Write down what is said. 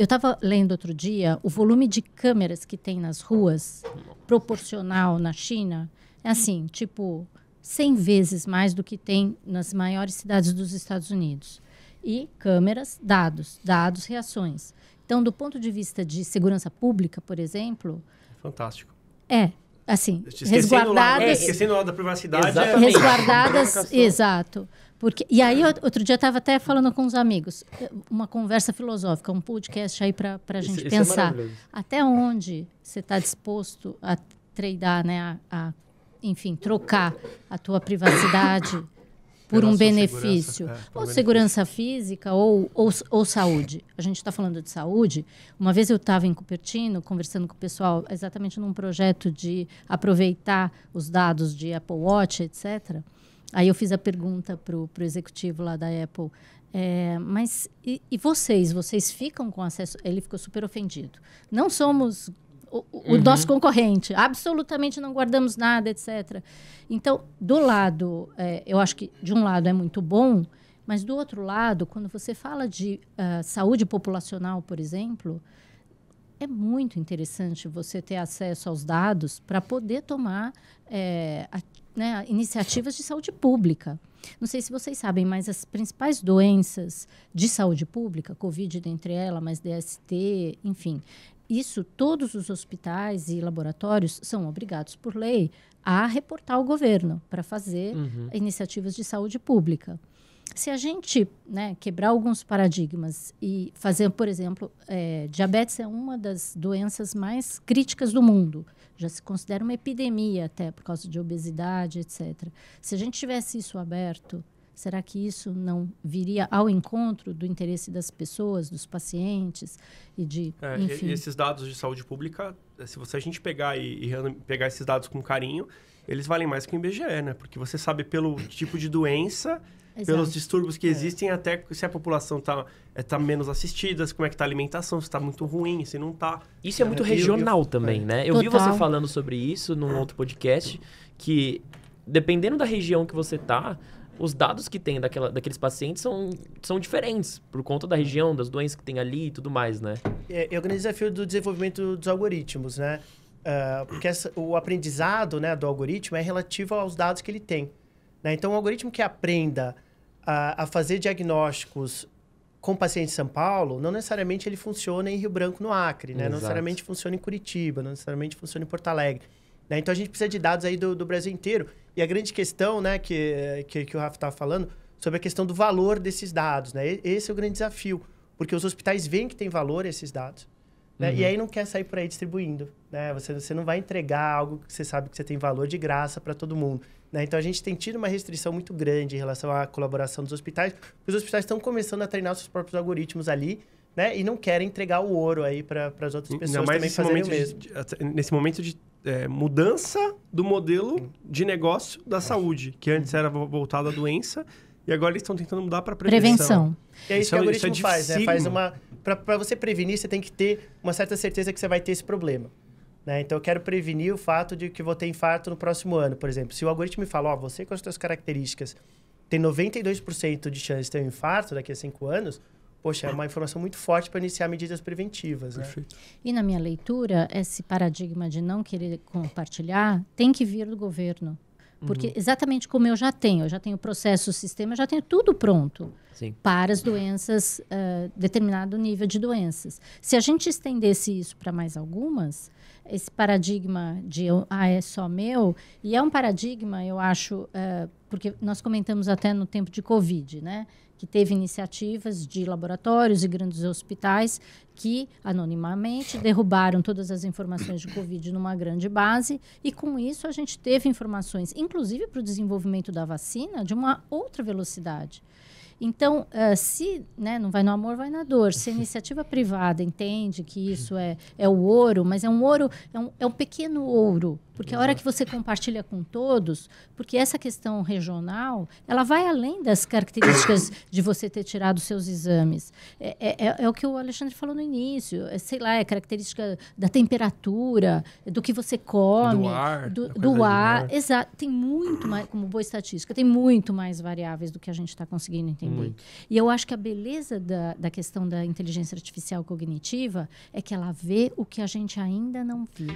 Eu estava lendo outro dia o volume de câmeras que tem nas ruas, proporcional na China, é assim, tipo, 100 vezes mais do que tem nas maiores cidades dos Estados Unidos. E câmeras, dados, dados, reações. Então, do ponto de vista de segurança pública, por exemplo. Fantástico. É, assim, esquecendo resguardadas. Lá, é, esquecendo lá da privacidade. É Exatamente. Resguardadas, exato. Porque, e aí, outro dia eu estava até falando com uns amigos, uma conversa filosófica, um podcast aí para a gente isso, é pensar. Isso é até onde você está disposto a treinar, né, a, a, enfim, trocar a tua privacidade por um benefício, segurança, é, ou benefício. segurança física ou, ou, ou saúde. A gente está falando de saúde. Uma vez eu estava em Cupertino conversando com o pessoal exatamente num projeto de aproveitar os dados de Apple Watch, etc. Aí eu fiz a pergunta para o executivo lá da Apple, é, mas e, e, vocês? Vocês ficam com acesso? Ele ficou super ofendido. Não somos o, o uhum. nosso concorrente, absolutamente não guardamos nada, etc. Então, do lado, é, eu acho que de um lado é muito bom, mas do outro lado, quando você fala de uh, saúde populacional, por exemplo, é muito interessante você ter acesso aos dados para poder tomar é, né, iniciativas de saúde pública. Não sei se vocês sabem, mas as principais doenças de saúde pública, Covid dentre elas, mas DST, enfim, isso todos os hospitais e laboratórios são obrigados por lei a reportar ao governo para fazer uhum. iniciativas de saúde pública. Se a gente né, quebrar alguns paradigmas e fazer, por exemplo, é, diabetes é uma das doenças mais críticas do mundo já se considera uma epidemia até por causa de obesidade, etc. Se a gente tivesse isso aberto, será que isso não viria ao encontro do interesse das pessoas, dos pacientes e de, é, enfim... E esses dados de saúde pública, eh, se você a gente pegar e, e pegar esses dados com carinho, eles valem mais que o IBGE, né? Porque você sabe pelo tipo de doença pelos distúrbios que é. existem, até se a população está é, tá menos assistida, como é que está a alimentação, se está muito ruim, se não está. Isso é, é muito regional eu... também, né? Eu Total. vi você falando sobre isso num outro podcast, que dependendo da região que você está, os dados que tem daquela, daqueles pacientes são, são diferentes, por conta da região, das doenças que tem ali e tudo mais, né? É, é o grande desafio do desenvolvimento dos algoritmos, né? Uh, porque essa, o aprendizado né, do algoritmo é relativo aos dados que ele tem. Né? Então, um algoritmo que aprenda a, a fazer diagnósticos com paciente em São Paulo, não necessariamente ele funciona em Rio Branco, no Acre, né? Exato. Não necessariamente funciona em Curitiba, não necessariamente funciona em Porto Alegre. Né? Então a gente precisa de dados aí do, do, Brasil inteiro. E a grande questão, né, que, que, que o Rafa estava falando, sobre a questão do valor desses dados, né? Esse é o grande desafio, porque os hospitais veem que tem valor esses dados, né? Uhum. E aí não quer sair por aí distribuindo. Né? Você, você não vai entregar algo que você sabe que você tem valor de graça para todo mundo. Né? Então a gente tem tido uma restrição muito grande em relação à colaboração dos hospitais, os hospitais estão começando a treinar seus próprios algoritmos ali. Né? E não querem entregar o ouro aí para as outras pessoas não, também fazerem momento o mesmo. De, eh, nesse momento de é, mudança do modelo de negócio da saúde, que antes era voltado à doença, e agora eles estão tentando mudar para prevenção. Prevenção. E é isso, isso que o é é algoritmo é faz, né? Faz uma para você prevenir, você tem que ter uma certa certeza que você vai ter esse problema. Né? Então, eu quero prevenir o fato de que vou ter infarto no próximo ano, por exemplo. Se o algoritmo me fala, oh, você com as suas características tem 92% de chance de ter um infarto daqui a 5 anos, poxa, é uma informação muito forte para iniciar medidas preventivas. Né? Perfeito. E na minha leitura, esse paradigma de não querer compartilhar tem que vir do governo. Porque uhum. exatamente como eu já tenho, eu já tenho o processo, o sistema, já tenho tudo pronto Sim. para as doenças, uh, determinado nível de doenças. Se a gente estendesse isso para mais algumas, esse paradigma de ah, é só meu, e é um paradigma, eu acho, eh, porque nós comentamos até no tempo de Covid, né? Que teve iniciativas de laboratórios e grandes hospitais que, anonimamente, derrubaram todas as informações de Covid numa grande base, e com isso a gente teve informações, inclusive para o desenvolvimento da vacina, de uma outra velocidade. Então, uh, se né, não vai no amor, vai na dor. Se a iniciativa privada entende que isso é, é o ouro, mas é um ouro, é um, é um pequeno ouro, porque a hora que você compartilha com todos, porque essa questão regional, ela vai além das características de você ter tirado seus exames. É, é, é, é o que o Alexandre falou no início. É, sei lá, é característica da temperatura, é do que você come. Do ar. Do, do ar. Exato. Tem muito mais, como boa estatística, tem muito mais variáveis do que a gente está conseguindo entender. Muito. E eu acho que a beleza da, da questão da inteligência artificial cognitiva é que ela vê o que a gente ainda não viu.